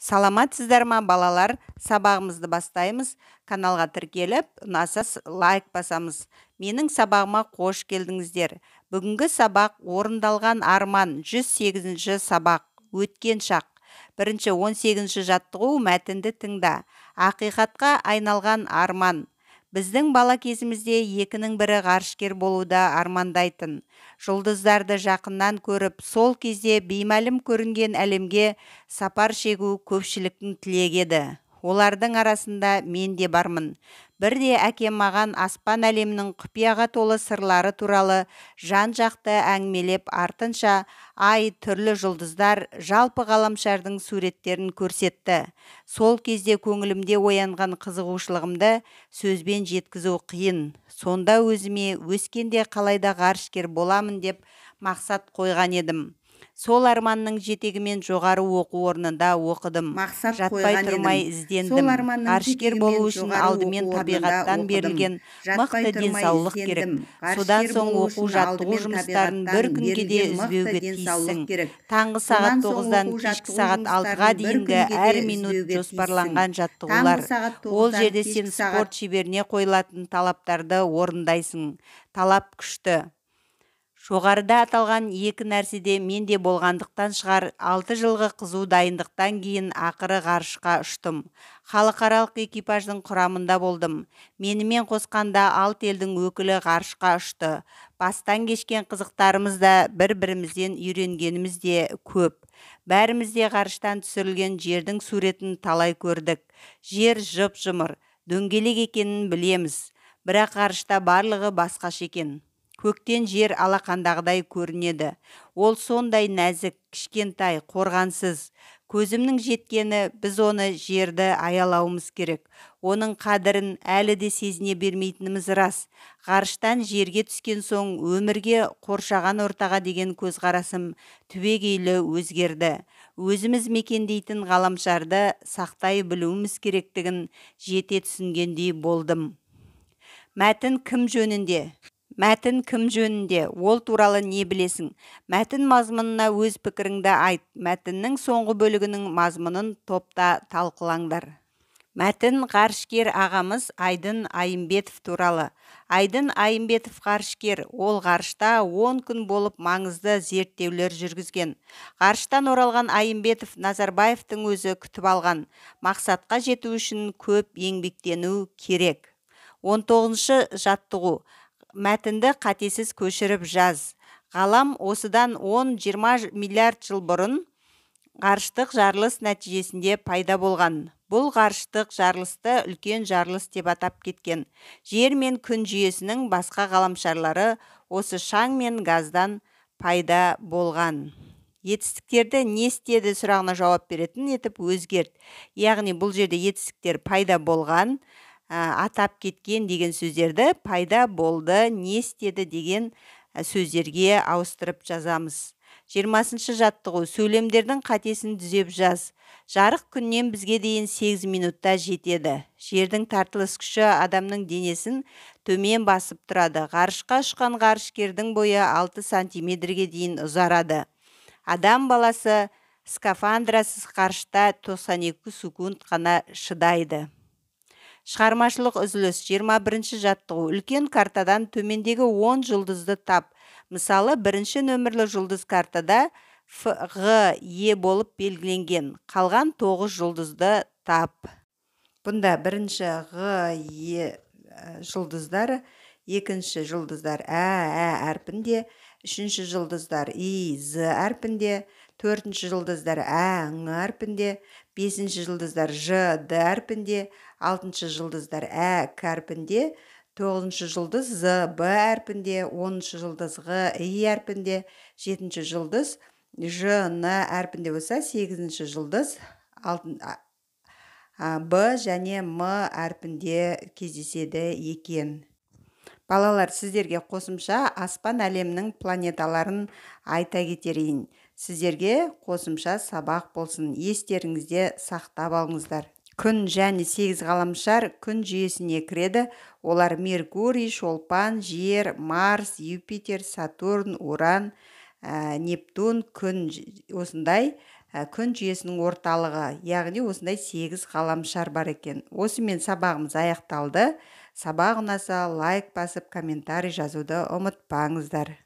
саламатсыздар ма балалар сабағымызды бастаймыз каналға тіркеліп ұнаса лайк басамыз менің сабағыма қош келдіңіздер бүгінгі сабақ орындалған арман 108-ші сабақ өткен шақ бірінші 18-ші жаттығу мәтінді тыңда ақиқатқа айналған арман біздің бала кезімізде екінің бірі ғарышкер болуды армандайтын жұлдыздарды жақыннан көріп сол кезде беймәлім көрінген әлемге сапар шегу көпшіліктің тілегі еді олардың арасында мен де бармын бірде әкем маған аспан әлемінің құпияға толы сырлары туралы жан жақты әңгімелеп артынша ай түрлі жұлдыздар жалпы ғаламшардың суреттерін көрсетті сол кезде көңілімде оянған қызығушылығымды сөзбен жеткізу қиын сонда өзіме өскенде қалайда ғарышкер боламын деп мақсат қойған едім сол арманның жетегімен жоғары оқу орнында оқыдым мақсат жатпай тұрмай іздендім ғарышкер болу үшін алдымен табиғаттан берілген мықты денсаулық керек содан соң оқу жаттығу жұмыстарын бір күнге де үзбеуге тиіссің таңғы сағат тоғыздан кешкі сағат алтыға дейінгі әр минут жоспарланған жаттығулар ол жерде сен спорт шеберіне қойылатын талаптарды орындайсың талап күшті жоғарыда аталған екі нәрседе мен де болғандықтан шығар алты жылғы қызу дайындықтан кейін ақыры ғарышқа ұштым халықаралық экипаждың құрамында болдым менімен қосқанда алт елдің өкілі ғарышқа ұшты бастан кешкен қызықтарымызда бір бірімізден үйренгеніміз көп Бәрімізде де ғарыштан түсірілген жердің суретін талай көрдік жер жып жұмыр дөңгелек екенін білеміз бірақ ғарышта барлығы басқа екен көктен жер алақандағыдай көрінеді ол сондай нәзік кішкентай қорғансыз көзімнің жеткені біз оны жерді аялауымыз керек оның қадірін әлі де сезіне бермейтініміз рас ғарыштан жерге түскен соң өмірге қоршаған ортаға деген көзқарасым түбегейлі өзгерді өзіміз мекендейтін ғаламшарды сақтай білуіміз керектігін жете түсінгендей болдым мәтін кім жөнінде мәтін кім жөнінде ол туралы не білесің мәтін мазмұнына өз пікіріңді айт мәтіннің соңғы бөлігінің мазмұнын топта талқылаңдар мәтін ғарышкер ағамыз айдын айымбетов туралы айдын айымбетов ғарышкер ол ғарышта 10 күн болып маңызды зерттеулер жүргізген ғарыштан оралған айымбетов назарбаевтың өзі күтіп алған мақсатқа жету үшін көп еңбектену керек 19 тоғызыншы жаттығу мәтінді қатесіз көшіріп жаз ғалам осыдан 10-20 миллиард жыл бұрын ғарыштық жарылыс нәтижесінде пайда болған бұл ғарыштық жарылысты үлкен жарылыс деп атап кеткен жер мен күн жүйесінің басқа ғаламшарлары осы шаң мен газдан пайда болған етістіктерді не істеді сұрағына жауап беретін етіп өзгерт яғни бұл жерде етістіктер пайда болған атап кеткен деген сөздерді пайда болды не істеді деген сөздерге ауыстырып жазамыз жиырмасыншы жаттығу сөйлемдердің қатесін түзеп жаз жарық күннен бізге дейін 8 минутта жетеді жердің тартылыс күші адамның денесін төмен басып тұрады ғарышқа ұшқан ғарышкердің бойы 6 сантиметрге дейін ұзарады адам баласы скафандрасыз ғарышта 92 секунд қана шыдайды шығармашылық үзіліс 21 жаттығу үлкен картадан төмендегі 10 жұлдызды тап мысалы бірінші нөмірлі жұлдыз картада ф ғ е болып белгіленген қалған 9 жұлдызды тап бұнда бірінші ғ е ә, жұлдыздар екінші жұлдыздар ә ә әрпінде үшінші жұлдыздар и з әрпінде төртінші жұлдыздар ә ң әрпінде бесінші жұлдыздар ж д әрпінде алтыншы жұлдыздар ә к әрпінде тоғызыншы жұлдыз з б әрпінде оныншы жұлдыз ғ и әрпінде жетінші жұлдыз ж н әрпінде болса сегізінші жұлдыз алтын, б және м әрпінде кездеседі екен балалар сіздерге қосымша аспан әлемінің планеталарын айта кетерейін сіздерге қосымша сабақ болсын естеріңізде сақтап алыңыздар күн және сегіз ғаламшар күн жүйесіне кіреді олар меркурий шолпан жер марс юпитер сатурн уран ә, нептун күн осындай ә, күн жүйесінің орталығы яғни осындай сегіз ғаламшар бар екен осымен сабағымыз аяқталды сабағынаса лайк басып комментарий жазуды ұмытпаңыздар